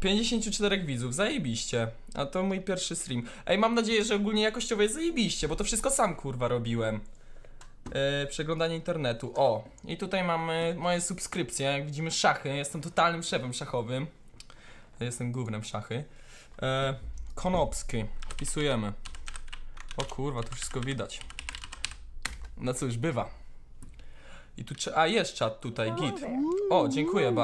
54 widzów, zajebiście. A to mój pierwszy stream. Ej, mam nadzieję, że ogólnie jakościowo jest zajebiście, bo to wszystko sam kurwa robiłem. Yy, przeglądanie internetu. O, i tutaj mamy moje subskrypcje. Jak widzimy, szachy. Jestem totalnym szefem szachowym. Jestem głównym szachy. Yy, Konopski. Wpisujemy. O kurwa, tu wszystko widać. No cóż, bywa. I tu, a jest chat tutaj, git. O, dziękuję bardzo.